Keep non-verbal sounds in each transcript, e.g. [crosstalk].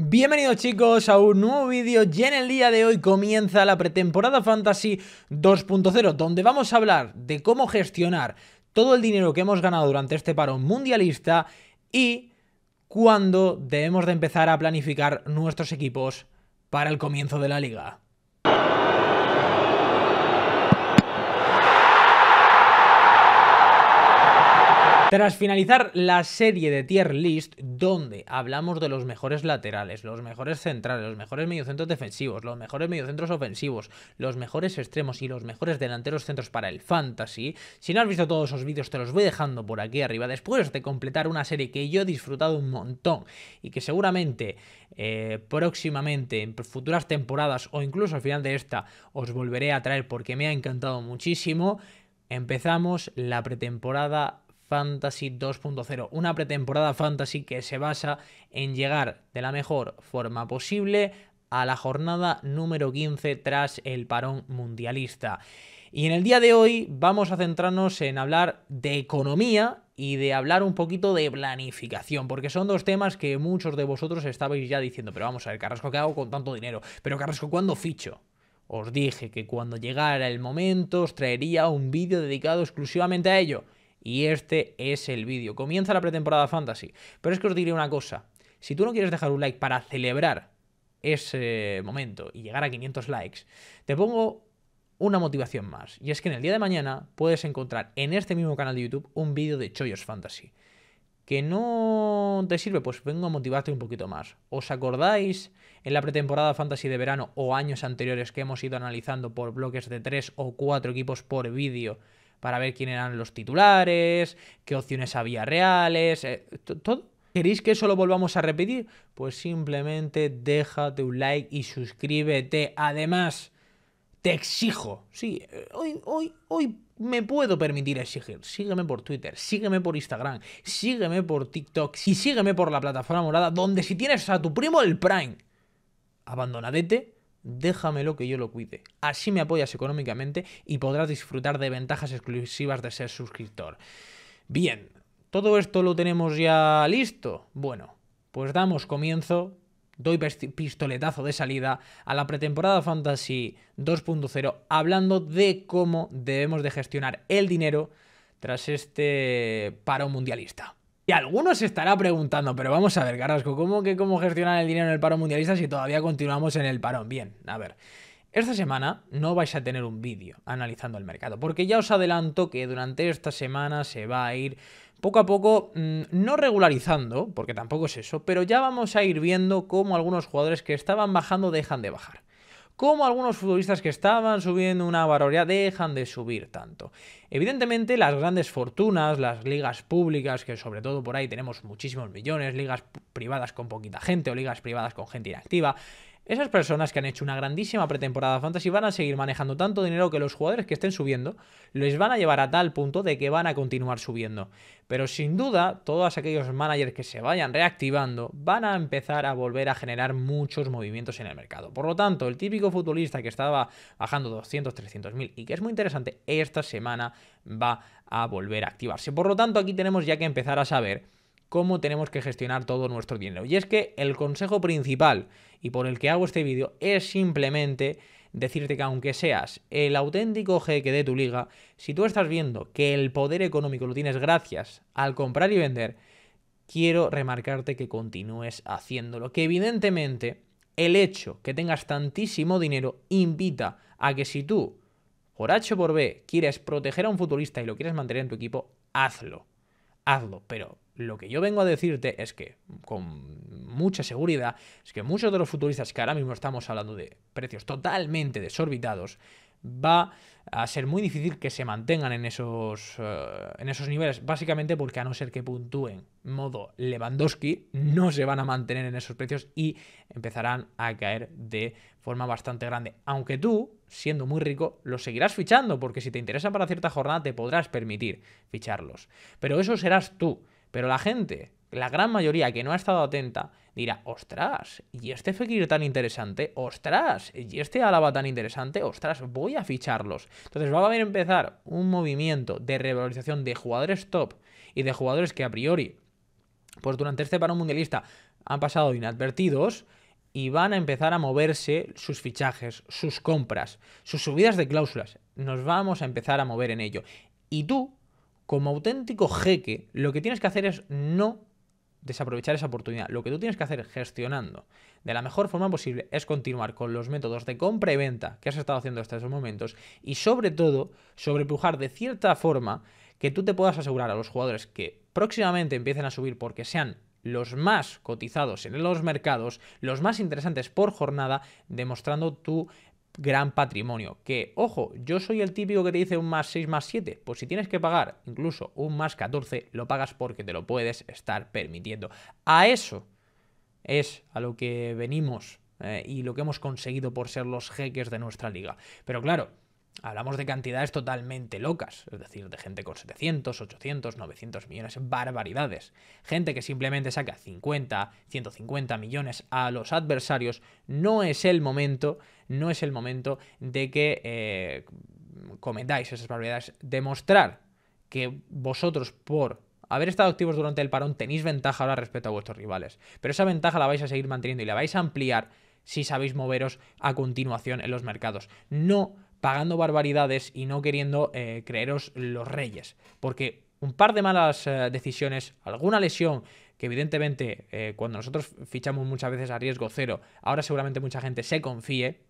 Bienvenidos chicos a un nuevo vídeo y en el día de hoy comienza la pretemporada Fantasy 2.0 donde vamos a hablar de cómo gestionar todo el dinero que hemos ganado durante este paro mundialista y cuándo debemos de empezar a planificar nuestros equipos para el comienzo de la liga. Tras finalizar la serie de tier list, donde hablamos de los mejores laterales, los mejores centrales, los mejores mediocentros defensivos, los mejores mediocentros ofensivos, los mejores extremos y los mejores delanteros centros para el fantasy, si no has visto todos esos vídeos te los voy dejando por aquí arriba, después de completar una serie que yo he disfrutado un montón y que seguramente eh, próximamente, en futuras temporadas o incluso al final de esta, os volveré a traer porque me ha encantado muchísimo. Empezamos la pretemporada Fantasy 2.0, una pretemporada fantasy que se basa en llegar de la mejor forma posible a la jornada número 15 tras el parón mundialista. Y en el día de hoy vamos a centrarnos en hablar de economía y de hablar un poquito de planificación, porque son dos temas que muchos de vosotros estabais ya diciendo, pero vamos a ver, Carrasco, ¿qué hago con tanto dinero? Pero Carrasco, ¿cuándo ficho? Os dije que cuando llegara el momento os traería un vídeo dedicado exclusivamente a ello. Y este es el vídeo. Comienza la pretemporada fantasy. Pero es que os diré una cosa. Si tú no quieres dejar un like para celebrar ese momento y llegar a 500 likes, te pongo una motivación más. Y es que en el día de mañana puedes encontrar en este mismo canal de YouTube un vídeo de Choyos Fantasy. ¿Que no te sirve? Pues vengo a motivarte un poquito más. ¿Os acordáis en la pretemporada fantasy de verano o años anteriores que hemos ido analizando por bloques de 3 o 4 equipos por vídeo para ver quién eran los titulares, qué opciones había reales, eh, todo. ¿Queréis que eso lo volvamos a repetir? Pues simplemente déjate un like y suscríbete. Además, te exijo. Sí, eh, hoy, hoy, hoy me puedo permitir exigir. Sígueme por Twitter, sígueme por Instagram, sígueme por TikTok y sígueme por la plataforma morada donde si tienes a tu primo el Prime, abandonadete déjamelo que yo lo cuide. Así me apoyas económicamente y podrás disfrutar de ventajas exclusivas de ser suscriptor. Bien, ¿todo esto lo tenemos ya listo? Bueno, pues damos comienzo, doy pistoletazo de salida a la pretemporada Fantasy 2.0 hablando de cómo debemos de gestionar el dinero tras este paro mundialista. Y algunos estará preguntando, pero vamos a ver, Carrasco, ¿cómo que cómo gestionar el dinero en el paro mundialista si todavía continuamos en el parón? Bien, a ver. Esta semana no vais a tener un vídeo analizando el mercado, porque ya os adelanto que durante esta semana se va a ir poco a poco, mm, no regularizando, porque tampoco es eso, pero ya vamos a ir viendo cómo algunos jugadores que estaban bajando dejan de bajar como algunos futbolistas que estaban subiendo una barbaridad dejan de subir tanto. Evidentemente, las grandes fortunas, las ligas públicas, que sobre todo por ahí tenemos muchísimos millones, ligas privadas con poquita gente o ligas privadas con gente inactiva, esas personas que han hecho una grandísima pretemporada fantasy van a seguir manejando tanto dinero que los jugadores que estén subiendo les van a llevar a tal punto de que van a continuar subiendo. Pero sin duda, todos aquellos managers que se vayan reactivando van a empezar a volver a generar muchos movimientos en el mercado. Por lo tanto, el típico futbolista que estaba bajando 200, 300 mil y que es muy interesante, esta semana va a volver a activarse. Por lo tanto, aquí tenemos ya que empezar a saber cómo tenemos que gestionar todo nuestro dinero. Y es que el consejo principal y por el que hago este vídeo es simplemente decirte que aunque seas el auténtico jeque de tu liga, si tú estás viendo que el poder económico lo tienes gracias al comprar y vender, quiero remarcarte que continúes haciéndolo, que evidentemente el hecho que tengas tantísimo dinero invita a que si tú, por H por B, quieres proteger a un futbolista y lo quieres mantener en tu equipo, hazlo. Hazlo, pero lo que yo vengo a decirte es que, con mucha seguridad, es que muchos de los futuristas que ahora mismo estamos hablando de precios totalmente desorbitados, va a ser muy difícil que se mantengan en esos, eh, en esos niveles, básicamente porque a no ser que puntúen modo Lewandowski, no se van a mantener en esos precios y empezarán a caer de forma bastante grande. Aunque tú, siendo muy rico, los seguirás fichando, porque si te interesa para cierta jornada te podrás permitir ficharlos. Pero eso serás tú. Pero la gente, la gran mayoría que no ha estado atenta, dirá, ostras, y este Fekir tan interesante, ostras, y este Alaba tan interesante, ostras, voy a ficharlos. Entonces va a a empezar un movimiento de revalorización de jugadores top y de jugadores que a priori, pues durante este paro mundialista han pasado inadvertidos, y van a empezar a moverse sus fichajes, sus compras, sus subidas de cláusulas. Nos vamos a empezar a mover en ello. Y tú, como auténtico jeque, lo que tienes que hacer es no desaprovechar esa oportunidad. Lo que tú tienes que hacer gestionando de la mejor forma posible es continuar con los métodos de compra y venta que has estado haciendo hasta esos momentos y sobre todo sobrepujar de cierta forma que tú te puedas asegurar a los jugadores que próximamente empiecen a subir porque sean los más cotizados en los mercados, los más interesantes por jornada, demostrando tu gran patrimonio. Que, ojo, yo soy el típico que te dice un más 6 más 7. Pues si tienes que pagar incluso un más 14, lo pagas porque te lo puedes estar permitiendo. A eso es a lo que venimos eh, y lo que hemos conseguido por ser los jeques de nuestra liga. Pero claro, Hablamos de cantidades totalmente locas, es decir, de gente con 700, 800, 900 millones, barbaridades. Gente que simplemente saca 50, 150 millones a los adversarios. No es el momento no es el momento de que eh, cometáis esas barbaridades. Demostrar que vosotros por haber estado activos durante el parón tenéis ventaja ahora respecto a vuestros rivales. Pero esa ventaja la vais a seguir manteniendo y la vais a ampliar si sabéis moveros a continuación en los mercados. No pagando barbaridades y no queriendo eh, creeros los reyes. Porque un par de malas eh, decisiones, alguna lesión, que evidentemente eh, cuando nosotros fichamos muchas veces a riesgo cero, ahora seguramente mucha gente se confíe,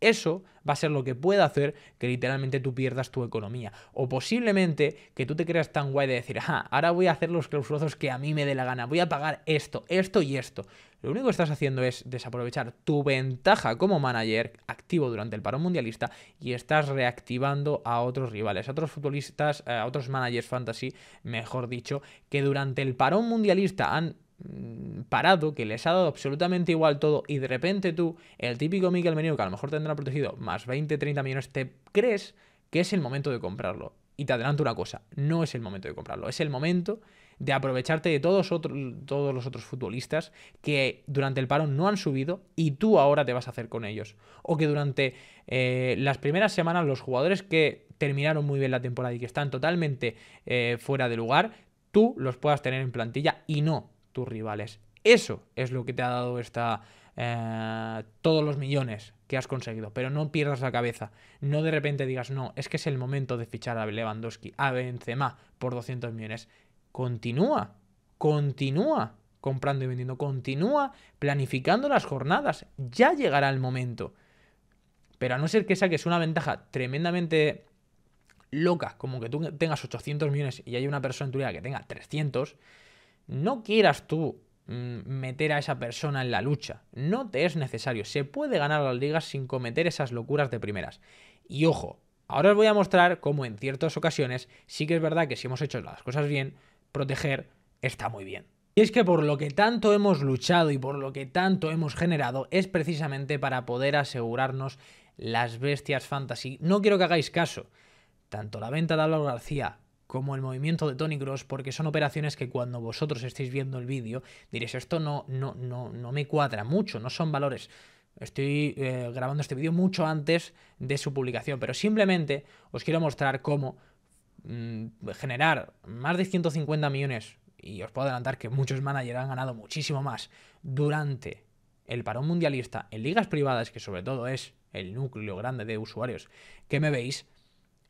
eso va a ser lo que puede hacer que literalmente tú pierdas tu economía. O posiblemente que tú te creas tan guay de decir, ah, ahora voy a hacer los clausurosos que a mí me dé la gana, voy a pagar esto, esto y esto. Lo único que estás haciendo es desaprovechar tu ventaja como manager activo durante el parón mundialista y estás reactivando a otros rivales, a otros futbolistas, eh, a otros managers fantasy, mejor dicho, que durante el parón mundialista han Mm, parado, que les ha dado absolutamente igual todo y de repente tú, el típico Miguel Menino que a lo mejor tendrá protegido más 20, 30 millones, te crees que es el momento de comprarlo. Y te adelanto una cosa, no es el momento de comprarlo, es el momento de aprovecharte de todos, todos los otros futbolistas que durante el paro no han subido y tú ahora te vas a hacer con ellos. O que durante eh, las primeras semanas los jugadores que terminaron muy bien la temporada y que están totalmente eh, fuera de lugar, tú los puedas tener en plantilla y no tus rivales. Eso es lo que te ha dado esta, eh, todos los millones que has conseguido, pero no pierdas la cabeza. No de repente digas, no, es que es el momento de fichar a Lewandowski, a Benzema por 200 millones. Continúa, continúa comprando y vendiendo, continúa planificando las jornadas. Ya llegará el momento. Pero a no ser que saques una ventaja tremendamente loca, como que tú tengas 800 millones y hay una persona en tu vida que tenga 300, no quieras tú mm, meter a esa persona en la lucha. No te es necesario. Se puede ganar las ligas sin cometer esas locuras de primeras. Y ojo, ahora os voy a mostrar cómo en ciertas ocasiones sí que es verdad que si hemos hecho las cosas bien, proteger está muy bien. Y es que por lo que tanto hemos luchado y por lo que tanto hemos generado es precisamente para poder asegurarnos las bestias fantasy. No quiero que hagáis caso. Tanto la venta de Álvaro García como el movimiento de Tony Cross, porque son operaciones que cuando vosotros estéis viendo el vídeo diréis, esto no, no, no, no me cuadra mucho, no son valores. Estoy eh, grabando este vídeo mucho antes de su publicación, pero simplemente os quiero mostrar cómo mm, generar más de 150 millones, y os puedo adelantar que muchos managers han ganado muchísimo más, durante el parón mundialista en ligas privadas, que sobre todo es el núcleo grande de usuarios que me veis,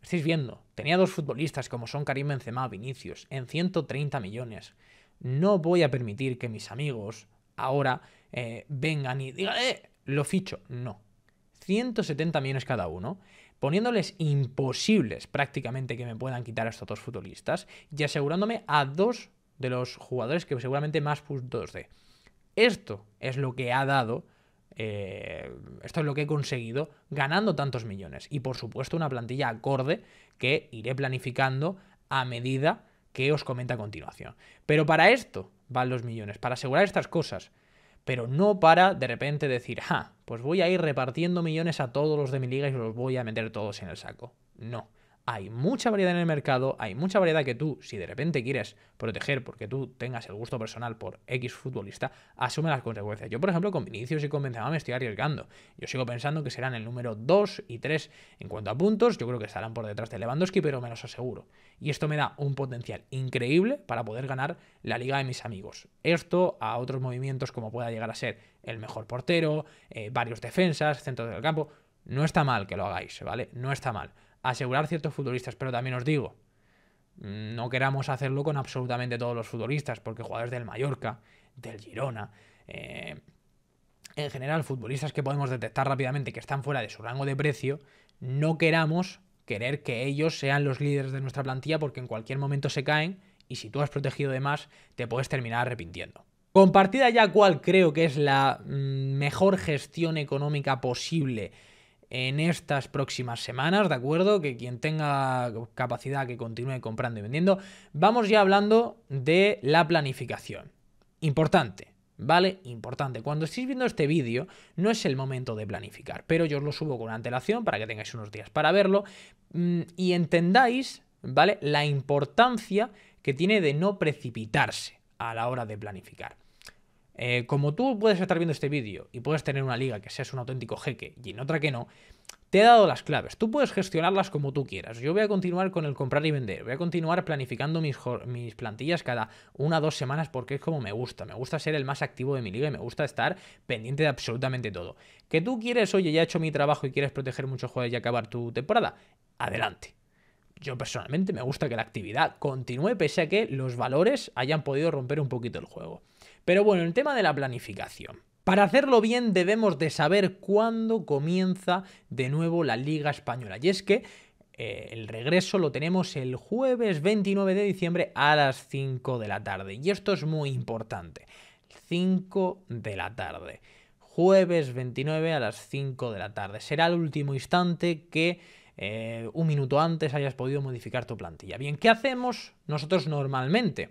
Estáis viendo, tenía dos futbolistas como son Karim Benzema Vinicius en 130 millones. No voy a permitir que mis amigos ahora eh, vengan y digan, eh, lo ficho. No. 170 millones cada uno, poniéndoles imposibles prácticamente que me puedan quitar a estos dos futbolistas y asegurándome a dos de los jugadores que seguramente más puntos de. Esto es lo que ha dado eh, esto es lo que he conseguido ganando tantos millones. Y por supuesto una plantilla acorde que iré planificando a medida que os comenta a continuación. Pero para esto van los millones, para asegurar estas cosas. Pero no para de repente decir, ah, pues voy a ir repartiendo millones a todos los de mi liga y los voy a meter todos en el saco. No hay mucha variedad en el mercado, hay mucha variedad que tú, si de repente quieres proteger porque tú tengas el gusto personal por X futbolista, asume las consecuencias. Yo, por ejemplo, con Vinicius y con Benzema me estoy arriesgando. Yo sigo pensando que serán el número 2 y 3 en cuanto a puntos, yo creo que estarán por detrás de Lewandowski, pero me los aseguro. Y esto me da un potencial increíble para poder ganar la liga de mis amigos. Esto a otros movimientos como pueda llegar a ser el mejor portero, eh, varios defensas, centros del campo, no está mal que lo hagáis, ¿vale? No está mal asegurar ciertos futbolistas, pero también os digo, no queramos hacerlo con absolutamente todos los futbolistas, porque jugadores del Mallorca, del Girona, eh, en general futbolistas que podemos detectar rápidamente que están fuera de su rango de precio, no queramos querer que ellos sean los líderes de nuestra plantilla porque en cualquier momento se caen y si tú has protegido de más te puedes terminar arrepintiendo. Compartida ya cuál creo que es la mm, mejor gestión económica posible en estas próximas semanas, ¿de acuerdo? Que quien tenga capacidad que continúe comprando y vendiendo. Vamos ya hablando de la planificación. Importante, ¿vale? Importante. Cuando estéis viendo este vídeo, no es el momento de planificar, pero yo os lo subo con antelación para que tengáis unos días para verlo mm, y entendáis, ¿vale? La importancia que tiene de no precipitarse a la hora de planificar. Eh, como tú puedes estar viendo este vídeo y puedes tener una liga que seas un auténtico jeque y en otra que no, te he dado las claves. Tú puedes gestionarlas como tú quieras. Yo voy a continuar con el comprar y vender. Voy a continuar planificando mis, plantillas cada una o dos semanas porque es como me gusta. Me gusta ser el más activo de mi liga y me gusta estar pendiente de absolutamente todo. Que tú quieres, oye, ya he hecho mi trabajo y quieres proteger muchos jugadores y acabar tu temporada. Adelante. Yo personalmente me gusta que la actividad continúe pese a que los valores hayan podido romper un poquito el juego. Pero bueno, el tema de la planificación. Para hacerlo bien debemos de saber cuándo comienza de nuevo la Liga Española. Y es que eh, el regreso lo tenemos el jueves 29 de diciembre a las 5 de la tarde. Y esto es muy importante. 5 de la tarde. Jueves 29 a las 5 de la tarde. Será el último instante que eh, un minuto antes hayas podido modificar tu plantilla. Bien, ¿qué hacemos nosotros normalmente?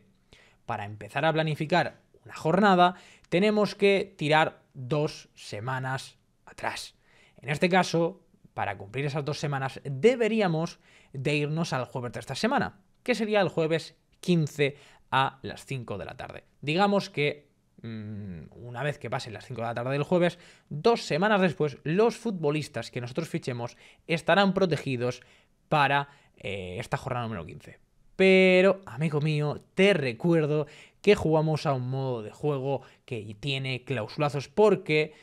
Para empezar a planificar una jornada, tenemos que tirar dos semanas atrás. En este caso, para cumplir esas dos semanas, deberíamos de irnos al jueves de esta semana, que sería el jueves 15 a las 5 de la tarde. Digamos que mm, una vez que pasen las 5 de la tarde del jueves, dos semanas después, los futbolistas que nosotros fichemos estarán protegidos para eh, esta jornada número 15. Pero, amigo mío, te recuerdo que jugamos a un modo de juego que tiene clausulazos porque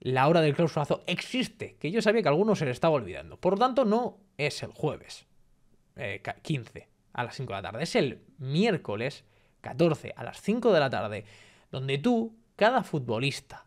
la hora del clausulazo existe, que yo sabía que a algunos se le estaba olvidando. Por lo tanto, no es el jueves 15 eh, a las 5 de la tarde, es el miércoles 14 a las 5 de la tarde, donde tú, cada futbolista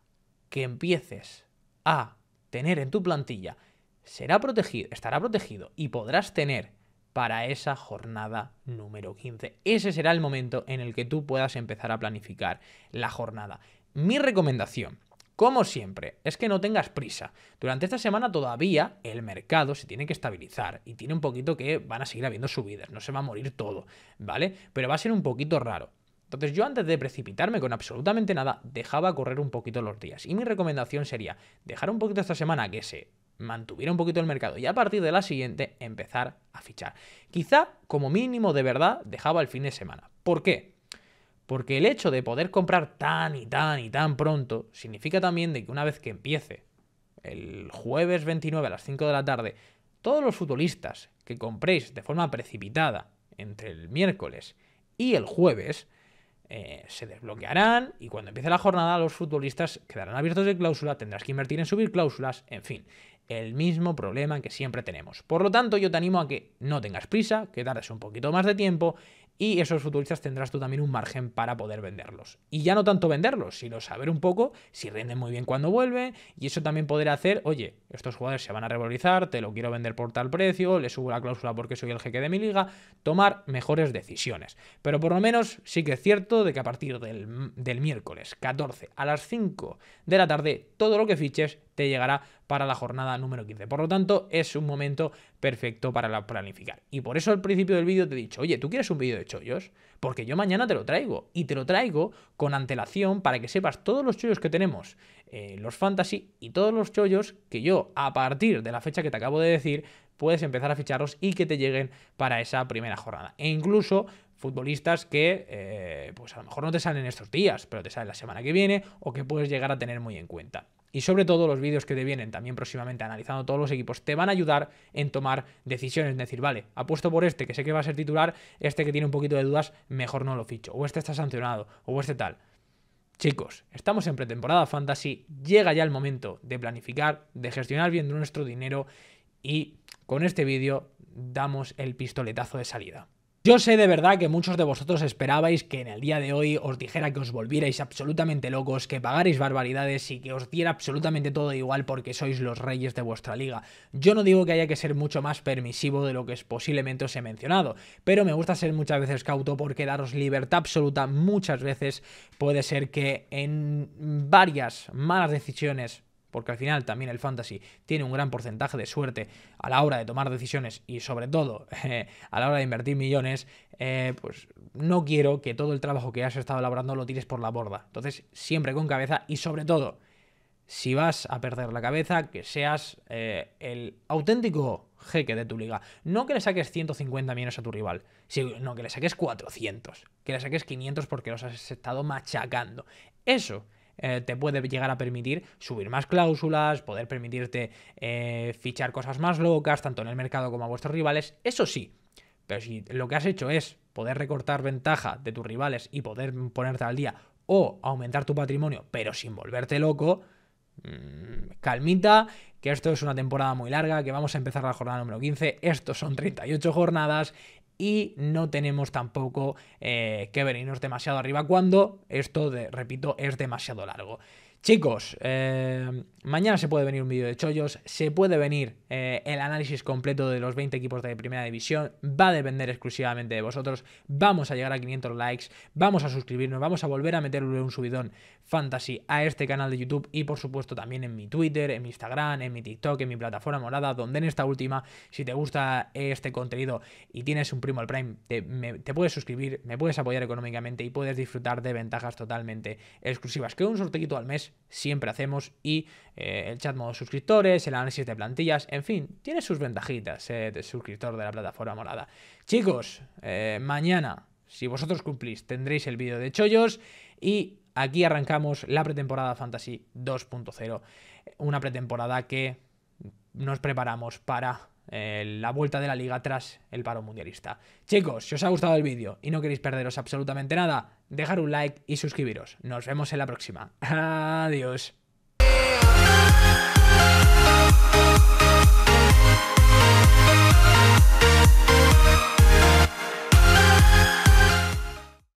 que empieces a tener en tu plantilla, será protegido, estará protegido y podrás tener para esa jornada número 15. Ese será el momento en el que tú puedas empezar a planificar la jornada. Mi recomendación, como siempre, es que no tengas prisa. Durante esta semana todavía el mercado se tiene que estabilizar y tiene un poquito que van a seguir habiendo subidas, no se va a morir todo, ¿vale? Pero va a ser un poquito raro. Entonces yo antes de precipitarme con absolutamente nada, dejaba correr un poquito los días. Y mi recomendación sería dejar un poquito esta semana que se mantuviera un poquito el mercado y a partir de la siguiente empezar a fichar. Quizá como mínimo de verdad dejaba el fin de semana. ¿Por qué? Porque el hecho de poder comprar tan y tan y tan pronto significa también de que una vez que empiece el jueves 29 a las 5 de la tarde, todos los futbolistas que compréis de forma precipitada entre el miércoles y el jueves, eh, se desbloquearán y cuando empiece la jornada los futbolistas quedarán abiertos de cláusula, tendrás que invertir en subir cláusulas, en fin el mismo problema que siempre tenemos. Por lo tanto, yo te animo a que no tengas prisa, que tardes un poquito más de tiempo y esos futuristas tendrás tú también un margen para poder venderlos. Y ya no tanto venderlos, sino saber un poco si rinden muy bien cuando vuelven y eso también poder hacer, oye, estos jugadores se van a revalorizar, te lo quiero vender por tal precio, le subo la cláusula porque soy el jeque de mi liga, tomar mejores decisiones. Pero por lo menos sí que es cierto de que a partir del, del miércoles 14 a las 5 de la tarde, todo lo que fiches te llegará para la jornada número 15. Por lo tanto, es un momento perfecto para planificar. Y por eso al principio del vídeo te he dicho, oye, ¿tú quieres un vídeo de chollos? Porque yo mañana te lo traigo y te lo traigo con antelación para que sepas todos los chollos que tenemos, eh, los fantasy y todos los chollos que yo a partir de la fecha que te acabo de decir puedes empezar a ficharlos y que te lleguen para esa primera jornada. E incluso futbolistas que eh, pues a lo mejor no te salen estos días, pero te salen la semana que viene o que puedes llegar a tener muy en cuenta. Y sobre todo los vídeos que te vienen también próximamente analizando todos los equipos te van a ayudar en tomar decisiones, decir, vale, apuesto por este que sé que va a ser titular, este que tiene un poquito de dudas, mejor no lo ficho, o este está sancionado, o este tal. Chicos, estamos en pretemporada fantasy, llega ya el momento de planificar, de gestionar bien nuestro dinero y con este vídeo damos el pistoletazo de salida. Yo sé de verdad que muchos de vosotros esperabais que en el día de hoy os dijera que os volvierais absolutamente locos, que pagarais barbaridades y que os diera absolutamente todo igual porque sois los reyes de vuestra liga. Yo no digo que haya que ser mucho más permisivo de lo que posiblemente os he mencionado, pero me gusta ser muchas veces cauto porque daros libertad absoluta muchas veces puede ser que en varias malas decisiones porque al final también el fantasy tiene un gran porcentaje de suerte a la hora de tomar decisiones y sobre todo [laughs] eh, a la hora de invertir millones, eh, pues no quiero que todo el trabajo que has estado elaborando lo tires por la borda. Entonces, siempre con cabeza y sobre todo, si vas a perder la cabeza, que seas eh, el auténtico jeque de tu liga. No que le saques 150 millones a tu rival, sino que le saques 400, que le saques 500 porque los has estado machacando. Eso eh, te puede llegar a permitir subir más cláusulas, poder permitirte eh, fichar cosas más locas, tanto en el mercado como a vuestros rivales. Eso sí, pero si lo que has hecho es poder recortar ventaja de tus rivales y poder ponerte al día o aumentar tu patrimonio, pero sin volverte loco, mm, calmita, que esto es una temporada muy larga, que vamos a empezar la jornada número 15, estos son 38 jornadas y no tenemos tampoco eh, que venirnos demasiado arriba cuando esto, de, repito, es demasiado largo. Chicos, eh, mañana se puede venir un vídeo de chollos, se puede venir eh, el análisis completo de los 20 equipos de primera división, va a depender exclusivamente de vosotros, vamos a llegar a 500 likes, vamos a suscribirnos, vamos a volver a meterle un subidón fantasy a este canal de YouTube y por supuesto también en mi Twitter, en mi Instagram, en mi TikTok, en mi plataforma morada, donde en esta última, si te gusta este contenido y tienes un primo al Prime, te, puedes suscribir, me puedes apoyar económicamente y puedes disfrutar de ventajas totalmente exclusivas, que un sorteito al mes siempre hacemos y eh, el chat modo suscriptores, el análisis de plantillas, en fin, tiene sus ventajitas eh, de suscriptor de la plataforma morada. Chicos, eh, mañana, si vosotros cumplís, tendréis el vídeo de chollos y aquí arrancamos la pretemporada Fantasy 2.0, una pretemporada que nos preparamos para eh, la vuelta de la liga tras el paro mundialista. Chicos, si os ha gustado el vídeo y no queréis perderos absolutamente nada, dejar un like y suscribiros. Nos vemos en la próxima. [laughs] Adiós.